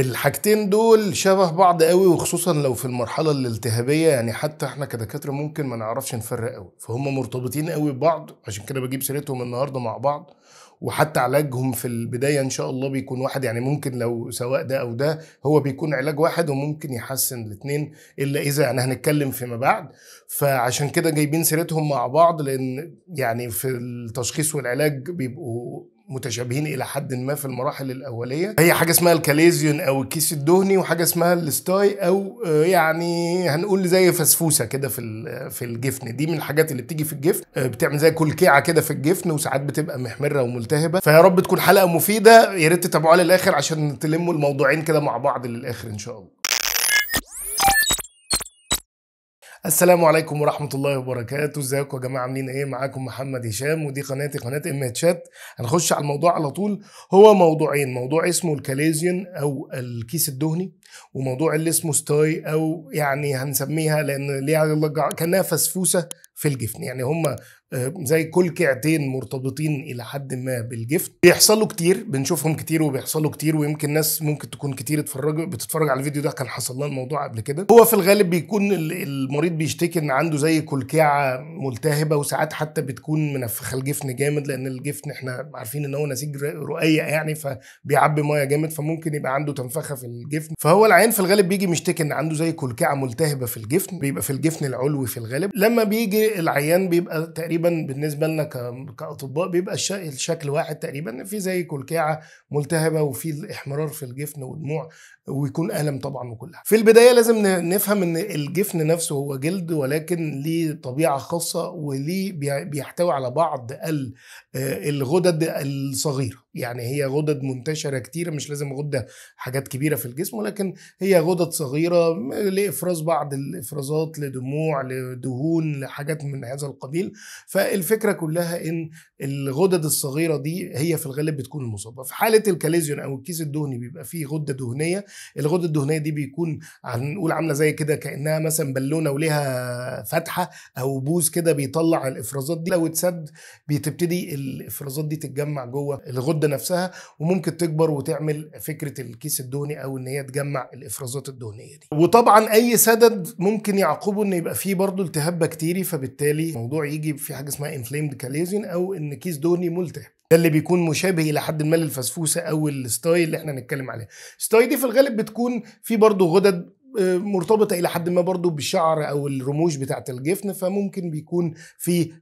الحاجتين دول شبه بعض قوي وخصوصا لو في المرحله الالتهابيه يعني حتى احنا كدكاتره ممكن ما نعرفش نفرق قوي فهم مرتبطين قوي ببعض عشان كده بجيب سيرتهم النهارده مع بعض وحتى علاجهم في البدايه ان شاء الله بيكون واحد يعني ممكن لو سواء ده او ده هو بيكون علاج واحد وممكن يحسن الاثنين الا اذا يعني هنتكلم فيما بعد فعشان كده جايبين سيرتهم مع بعض لان يعني في التشخيص والعلاج بيبقوا متشابهين الى حد ما في المراحل الاوليه هي حاجه اسمها الكاليزيون او الكيس الدهني وحاجه اسمها الستاي او آه، يعني هنقول زي فسفوسه كده في في الجفن دي من الحاجات اللي بتيجي في الجفن آه، بتعمل زي كلكعه كده في الجفن وساعات بتبقى محمره وملتهبه فيا رب تكون حلقه مفيده يا ريت تتابعوها للاخر عشان تلموا الموضوعين كده مع بعض للاخر ان شاء الله السلام عليكم ورحمة الله وبركاته، ازيكم يا جماعة عاملين ايه؟ معاكم محمد هشام ودي قناتي قناة ام شات هنخش على الموضوع على طول، هو موضوعين، موضوع اسمه الكاليزيون او الكيس الدهني وموضوع اللي اسمه ستاي او يعني هنسميها لان ليها كانها فسفوسة في الجفن يعني هم آه، زي كل كعتين مرتبطين الى حد ما بالجفن بيحصلوا كتير بنشوفهم كتير وبيحصلوا كتير ويمكن ناس ممكن تكون كتير اتفرج بتتفرج على الفيديو ده كان حصل لنا الموضوع قبل كده هو في الغالب بيكون المريض بيشتكي ان عنده زي كلكعه ملتهبه وساعات حتى بتكون منفخه الجفن جامد لان الجفن احنا عارفين ان هو نسيج رؤيه يعني فبيعبي ميه جامد فممكن يبقى عنده تنفخه في الجفن فهو العيان في الغالب بيجي مشتكي ان عنده زي كلكعه ملتهبه في الجفن بيبقى في الجفن العلوي في الغالب لما بيجي العيان بيبقى تقريبا بالنسبه لنا كاطباء بيبقى الشكل واحد تقريبا في زي كلكعه ملتهبه وفي الاحمرار في الجفن ودموع ويكون الم طبعا وكل حاجه. في البدايه لازم نفهم ان الجفن نفسه هو جلد ولكن ليه طبيعه خاصه وليه بيحتوي على بعض آه، الغدد الصغيره يعني هي غدد منتشره كتيره مش لازم غده حاجات كبيره في الجسم ولكن هي غدد صغيره لافراز بعض الافرازات لدموع لدهون لحاجات حاجات من هذا القبيل فالفكره كلها ان الغدد الصغيره دي هي في الغالب بتكون المصابه في حاله الكاليزيون او الكيس الدهني بيبقى فيه غده دهنيه الغده الدهنيه دي بيكون هنقول عامله زي كده كانها مثلا بالونه وليها فتحه او بوز كده بيطلع الافرازات دي لو اتسد بتبتدي الافرازات دي تتجمع جوه الغده نفسها وممكن تكبر وتعمل فكره الكيس الدهني او ان هي تجمع الافرازات الدهنيه دي وطبعا اي سدد ممكن يعقبه ان يبقى فيه برضه التهاب بكتيري فبالتالي فبالتالي الموضوع يجي في حاجه اسمها انفليمد كاليزين او ان كيس دهني ملتهب ده اللي بيكون مشابه الى حد ما للفسفوسه او الستاي اللي احنا هنتكلم عليها الستاي دي في الغالب بتكون في برضه غدد آه، مرتبطه الى حد ما برضه بالشعر او الرموش بتاعه الجفن فممكن بيكون في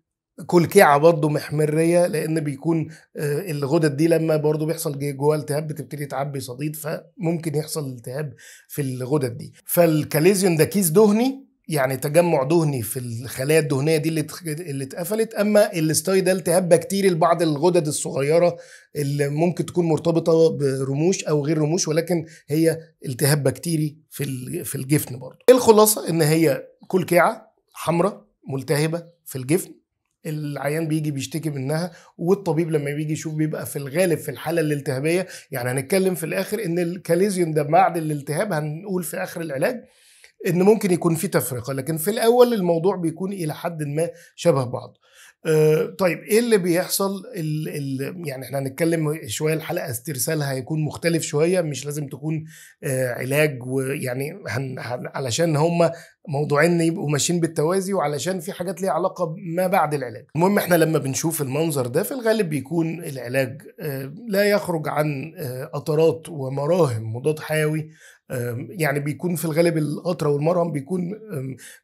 كلكعه برضه محمريه لان بيكون آه، الغدد دي لما برضه بيحصل جواها التهاب بتبتدي تعبي صديد فممكن يحصل التهاب في الغدد دي فالكاليزيون ده كيس دهني يعني تجمع دهني في الخلايا الدهنيه دي اللي اللي اتقفلت اما الاستاي ده التهاب بكتيري لبعض الغدد الصغيره اللي ممكن تكون مرتبطه برموش او غير رموش ولكن هي التهاب بكتيري في في الجفن برضه إيه الخلاصه ان هي كلكعه حمراء ملتهبه في الجفن العيان بيجي بيشتكي منها والطبيب لما بيجي يشوف بيبقى في الغالب في الحاله الالتهابيه يعني هنتكلم في الاخر ان الكاليزيون ده بعد الالتهاب هنقول في اخر العلاج ان ممكن يكون في تفرقه لكن في الاول الموضوع بيكون الى حد ما شبه بعض آه، طيب ايه اللي بيحصل الـ الـ يعني احنا هنتكلم شويه الحلقه استرسالها هيكون مختلف شويه مش لازم تكون آه، علاج ويعني علشان هم موضوعين يبقوا ماشيين بالتوازي وعلشان في حاجات ليها علاقه ما بعد العلاج المهم احنا لما بنشوف المنظر ده في الغالب بيكون العلاج آه، لا يخرج عن قطرات آه، ومراهم مضاد حيوي يعني بيكون في الغالب القطره والمرهم بيكون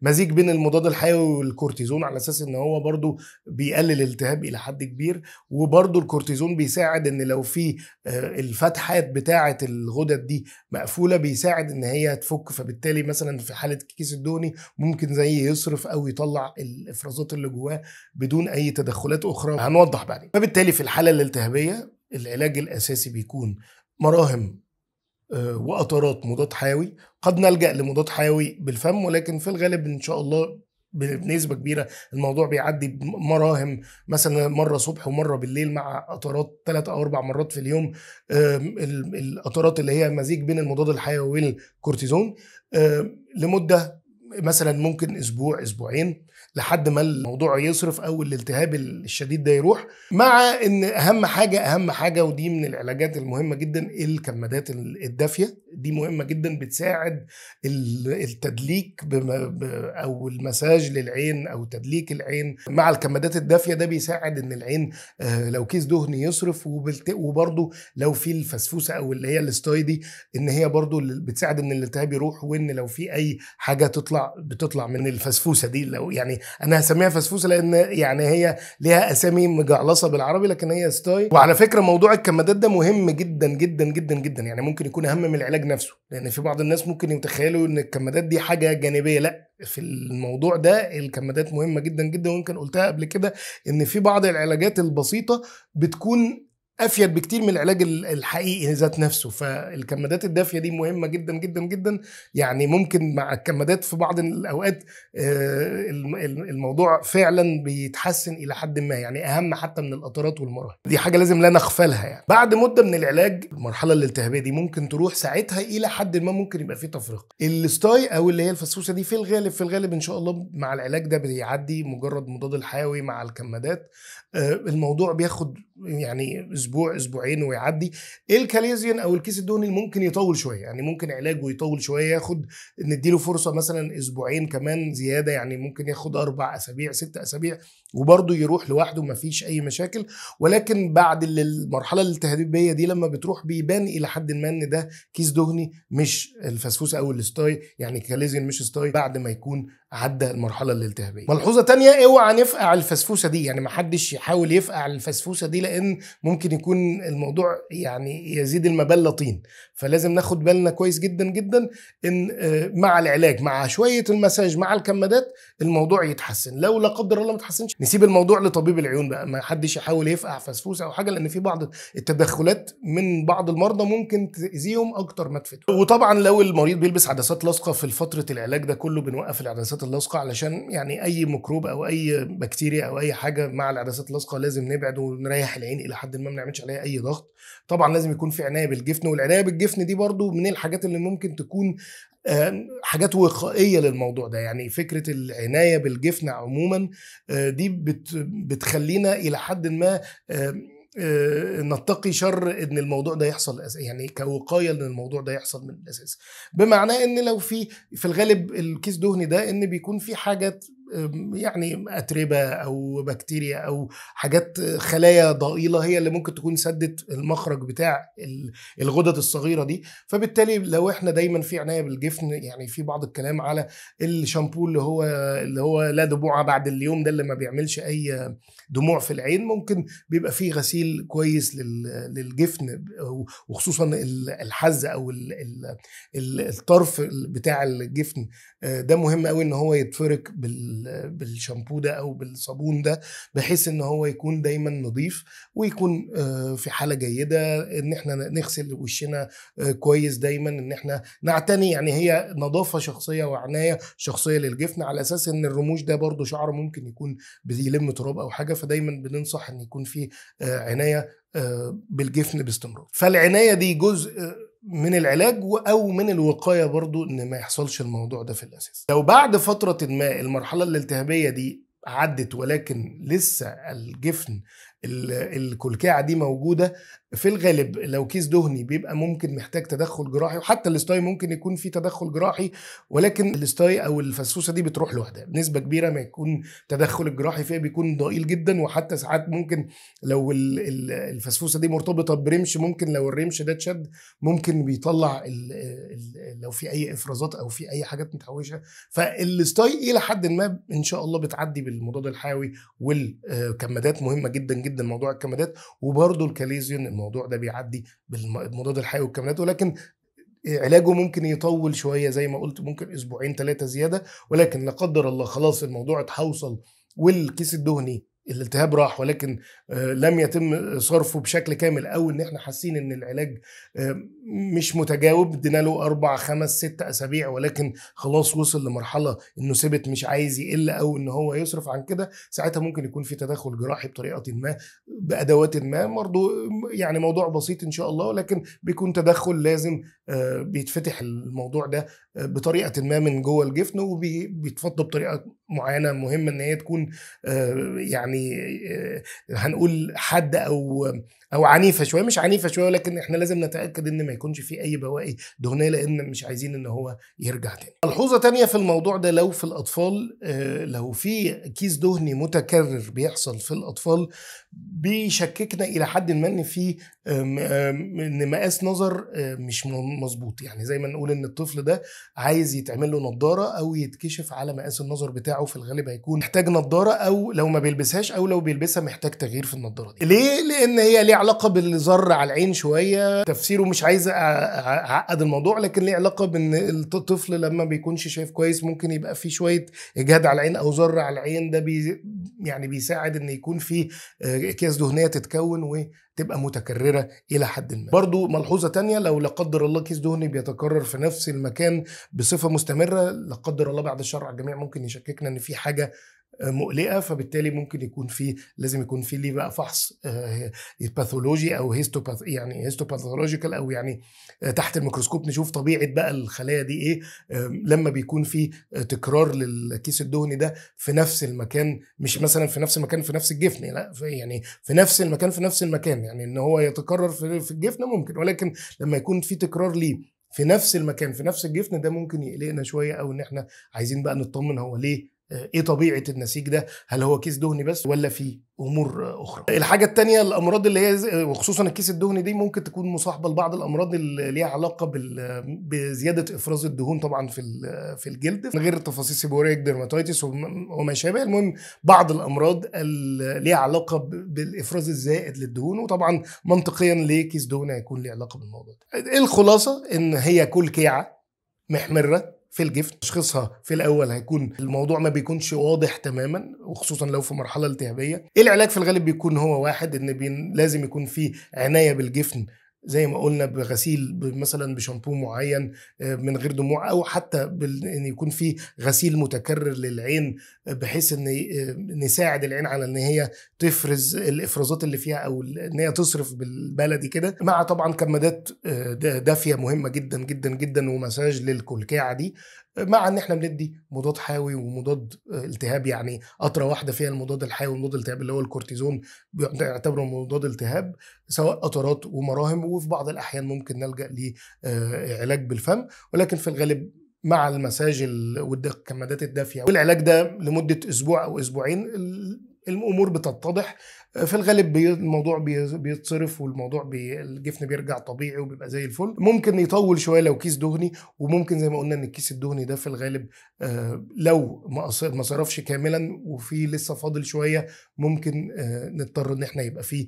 مزيج بين المضاد الحيوي والكورتيزون على اساس ان هو برضو بيقلل الالتهاب الى حد كبير وبرضو الكورتيزون بيساعد ان لو في آه، الفتحات بتاعه الغدد دي مقفوله بيساعد ان هي تفك فبالتالي مثلا في حاله كيس الدور الاردني ممكن زي يصرف او يطلع الافرازات اللي جواه بدون اي تدخلات اخرى هنوضح بعدين فبالتالي في الحاله الالتهابيه العلاج الاساسي بيكون مراهم آه، وقطرات مضاد حيوي قد نلجا لمضاد حيوي بالفم ولكن في الغالب ان شاء الله بنسبه كبيره الموضوع بيعدي بمراهم مثلا مره صبح ومره بالليل مع قطرات ثلاث او اربع مرات في اليوم القطرات اللي هي مزيج بين المضاد الحيوي والكورتيزون لمده مثلا ممكن اسبوع اسبوعين لحد ما الموضوع يصرف او الالتهاب الشديد ده يروح مع ان اهم حاجه اهم حاجه ودي من العلاجات المهمه جدا الكمادات الدافيه دي مهمه جدا بتساعد التدليك او المساج للعين او تدليك العين مع الكمادات الدافيه ده بيساعد ان العين آه، لو كيس دهن يصرف وبرده لو في الفسفوسه او اللي هي الاستايدي ان هي برده بتساعد ان الالتهاب يروح وان لو في اي حاجه تطلع بتطلع من الفسفوسه دي لو يعني انا هسميها فسفوسه لان يعني هي ليها اسامي مجعلصه بالعربي لكن هي ستاي وعلى فكره موضوع الكمادات ده مهم جدا جدا جدا جدا يعني ممكن يكون اهم من العلاج نفسه لان في بعض الناس ممكن يتخيلوا ان الكمادات دي حاجه جانبيه لا في الموضوع ده الكمادات مهمه جدا جدا ويمكن قلتها قبل كده ان في بعض العلاجات البسيطه بتكون افيد بكتير من العلاج الحقيقي ذات نفسه فالكمادات الدافيه دي مهمه جدا جدا جدا يعني ممكن مع الكمادات في بعض الاوقات آه، الموضوع فعلا بيتحسن الى حد ما يعني اهم حتى من القطرات والمراهق دي حاجه لازم لا نغفلها يعني بعد مده من العلاج المرحله الالتهابيه دي ممكن تروح ساعتها الى حد ما ممكن يبقى فيه تفرقه الستاي او اللي هي الفسوسه دي في الغالب في الغالب ان شاء الله مع العلاج ده بيعدي مجرد مضاد الحيوي مع الكمادات آه، الموضوع بياخد يعني اسبوع اسبوعين ويعدي الكاليزيون او الكيس الدهني ممكن يطول شويه يعني ممكن علاجه يطول شويه ياخد نديله فرصه مثلا اسبوعين كمان زياده يعني ممكن ياخد اربع اسابيع ست اسابيع وبرضه يروح لوحده مفيش اي مشاكل ولكن بعد المرحله الالتهابيه دي لما بتروح بيبان الى حد ما ان ده كيس دهني مش الفسفوس او الستاي يعني كاليزيون مش ستاي بعد ما يكون عدى المرحله الالتهابيه ملحوظه تانية اوعى نفقع الفسفوسه دي يعني ما حدش يحاول يفقع الفسفوسه دي لأ لان ممكن يكون الموضوع يعني يزيد المبال لطين فلازم ناخد بالنا كويس جدا جدا ان آه، مع العلاج مع شويه المساج مع الكمادات الموضوع يتحسن لو لا قدر الله ما اتحسنش نسيب الموضوع لطبيب العيون بقى ما حدش يحاول يفقع فسفوس او حاجه لان في بعض التدخلات من بعض المرضى ممكن تاذيهم اكتر ما تفيدهم وطبعا لو المريض بيلبس عدسات لاصقه في فتره العلاج ده كله بنوقف العدسات اللاصقه علشان يعني اي ميكروب او اي بكتيريا او اي حاجه مع العدسات اللاصقه لازم نبعد ونريح جناح العين الى حد ما ما نعملش عليها اي ضغط طبعا لازم يكون في عنايه بالجفن والعنايه بالجفن دي برضو من الحاجات اللي ممكن تكون حاجات وقائيه للموضوع ده يعني فكره العنايه بالجفن عموما آه، دي بتخلينا الى حد ما آه، نتقي شر ان الموضوع ده يحصل يعني كوقايه ان الموضوع ده يحصل من الاساس بمعنى ان لو في في الغالب الكيس دهني ده ان بيكون في حاجات يعني أتربة أو بكتيريا أو حاجات خلايا ضئيلة هي اللي ممكن تكون سدت المخرج بتاع الغدد الصغيرة دي فبالتالي لو احنا دايما في عناية بالجفن يعني في بعض الكلام على الشامبو اللي هو اللي هو لا دموع بعد اليوم ده اللي ما بيعملش أي دموع في العين ممكن بيبقى فيه غسيل كويس للجفن وخصوصا الحز أو الطرف بتاع الجفن آه، ده مهم قوي ان هو يتفرك بال بالشامبو ده او بالصابون ده بحيث ان هو يكون دايما نظيف ويكون آه، في حاله جيده ان احنا نغسل وشنا آه، كويس دايما ان احنا نعتني يعني هي نظافه شخصيه وعنايه شخصيه للجفن على اساس ان الرموش ده برضو شعر ممكن يكون بيلم تراب او حاجه فدايما بننصح ان يكون في آه، عنايه بالجفن باستمرار فالعنايه دي جزء من العلاج او من الوقايه برضو ان ما يحصلش الموضوع ده في الاساس لو بعد فتره ما المرحله الالتهابيه دي عدت ولكن لسه الجفن الكلكعه دي موجوده في الغالب لو كيس دهني بيبقى ممكن محتاج تدخل جراحي وحتى الاستاي ممكن يكون فيه تدخل جراحي ولكن الاستاي او الفسوسه دي بتروح لوحدها بنسبه كبيره ما يكون تدخل الجراحي فيها بيكون ضئيل جدا وحتى ساعات ممكن لو الفسفوسه دي مرتبطه برمش ممكن لو الرمش ده اتشد ممكن بيطلع الـ الـ لو في اي افرازات او في اي حاجات متحوشه فالاستاي الى حد ما ان شاء الله بتعدي بالمضاد الحيوي والكمادات مهمه جدا جدا جدا موضوع الكمادات وبرضه الكاليزيون الموضوع ده بيعدي بالمضاد الحيوي والكمادات ولكن علاجه ممكن يطول شويه زي ما قلت ممكن اسبوعين ثلاثه زياده ولكن لا قدر الله خلاص الموضوع اتحوصل والكيس الدهني الالتهاب راح ولكن آه، لم يتم صرفه بشكل كامل او ان احنا حاسين ان العلاج آه، مش متجاوب ادينا له اربع خمس ست اسابيع ولكن خلاص وصل لمرحله انه ثبت مش عايز يقل او ان هو يصرف عن كده ساعتها ممكن يكون في تدخل جراحي بطريقه ما بادوات ما برضه يعني موضوع بسيط ان شاء الله ولكن بيكون تدخل لازم آه، بيتفتح الموضوع ده بطريقه ما من جوه الجفن وبيتفضى بطريقه معينه مهمه ان هي تكون آه، يعني آه، هنقول حد او او عنيفه شويه مش عنيفه شويه ولكن احنا لازم نتاكد ان ما يكونش في اي بواقي دهنيه لان مش عايزين ان هو يرجع تاني. ملحوظه تانية في الموضوع ده لو في الاطفال آه، لو في كيس دهني متكرر بيحصل في الاطفال بيشككنا الى حد ما ان في ان مقاس نظر آه، مش مظبوط يعني زي ما نقول ان الطفل ده عايز يتعمل له نظاره او يتكشف على مقاس النظر بتاعه في الغالب هيكون محتاج نظاره او لو ما بيلبسهاش او لو بيلبسها محتاج تغيير في النظاره دي ليه لان هي ليه علاقه بالذر على العين شويه تفسيره مش عايز اعقد الموضوع لكن ليه علاقه بان الطفل لما بيكونش شايف كويس ممكن يبقى في شويه اجهاد على العين او ذر على العين ده بي يعني بيساعد ان يكون في آه، اكياس دهنيه تتكون وتبقى متكرره الى حد ما برضو ملحوظه تانية لو لا قدر الله كيس دهني بيتكرر في نفس المكان بصفه مستمره لا قدر الله بعد الشرع الجميع ممكن يشككنا ان في حاجه مقلقه فبالتالي ممكن يكون في لازم يكون في ليه بقى فحص باثولوجي آه، او هيستوباث يعني هيستوباثولوجيكال او يعني آه، تحت الميكروسكوب نشوف طبيعه بقى الخلايا دي ايه لما بيكون في آه، تكرار للكيس الدهني ده في نفس المكان مش مثلا في نفس المكان في نفس الجفن لا في يعني في نفس المكان في نفس المكان يعني ان هو يتكرر في الجفن ممكن ولكن لما يكون في تكرار ليه في نفس المكان في نفس الجفن ده ممكن يقلقنا شويه او ان احنا عايزين بقى نطمن هو ليه ايه طبيعه النسيج ده هل هو كيس دهني بس ولا في امور اخرى الحاجه الثانيه الامراض اللي هي وخصوصا الكيس الدهني دي ممكن تكون مصاحبه لبعض الامراض اللي ليها علاقه بزياده افراز الدهون طبعا في في الجلد من غير تفاصيل سيبوريك ديرماتيتس وما شابه المهم بعض الامراض اللي ليها علاقه بالافراز الزائد للدهون وطبعا منطقيا ليه كيس دهني هيكون ليه علاقه بالموضوع ده الخلاصه ان هي كل كيعه محمره في الجفن تشخيصها في الاول هيكون الموضوع ما بيكونش واضح تماما وخصوصا لو في مرحله التهابيه إيه العلاج في الغالب بيكون هو واحد ان لازم يكون في عنايه بالجفن زي ما قلنا بغسيل مثلا بشامبو معين آه، من غير دموع او حتى ان يكون في غسيل متكرر للعين بحيث ان آه، نساعد العين على ان هي تفرز الافرازات اللي فيها او ان هي تصرف بالبلدي كده مع طبعا كمادات آه، دافيه مهمه جدا جدا جدا ومساج للكلكعه دي مع ان احنا بندي مضاد حيوي ومضاد آه، التهاب يعني قطره واحده فيها المضاد الحيوي والمضاد التهاب اللي هو الكورتيزون يعتبره مضاد التهاب سواء قطرات ومراهم وفي بعض الاحيان ممكن نلجا لعلاج آه، بالفم ولكن في الغالب مع المساج والكمادات الدافيه والعلاج ده لمده اسبوع او اسبوعين الامور بتتضح آه، في الغالب الموضوع بيتصرف والموضوع بي الجفن بيرجع طبيعي وبيبقى زي الفل ممكن يطول شويه لو كيس دهني وممكن زي ما قلنا ان الكيس الدهني ده في الغالب آه، لو ما صرفش كاملا وفي لسه فاضل شويه ممكن آه، نضطر ان احنا يبقى فيه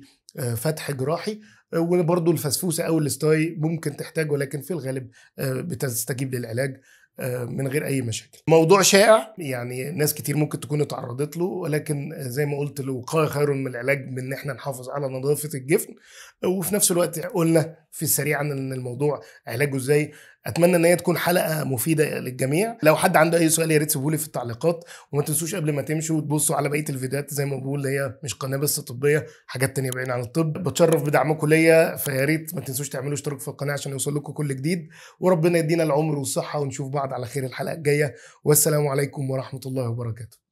فتح جراحي وبرده الفسفوسه او الاستاي ممكن تحتاج ولكن في الغالب بتستجيب للعلاج آه، من غير اي مشاكل موضوع شائع يعني ناس كتير ممكن تكون اتعرضت له ولكن زي ما قلت الوقايه خير من العلاج من ان احنا نحافظ على نظافه الجفن وفي نفس الوقت قلنا في السريع عن ان الموضوع علاجه ازاي اتمنى ان هي تكون حلقه مفيده للجميع لو حد عنده اي سؤال يا ريت لي في التعليقات وما تنسوش قبل ما تمشوا تبصوا على بقيه الفيديوهات زي ما بقول اللي هي مش قناه بس طبيه حاجات تانية بعيد عن الطب بتشرف بدعمكم ليا فيا ريت ما تنسوش تعملوا اشتراك في القناه عشان يوصل لكم كل جديد وربنا يدينا العمر والصحه ونشوف بعض على خير الحلقه الجايه والسلام عليكم ورحمه الله وبركاته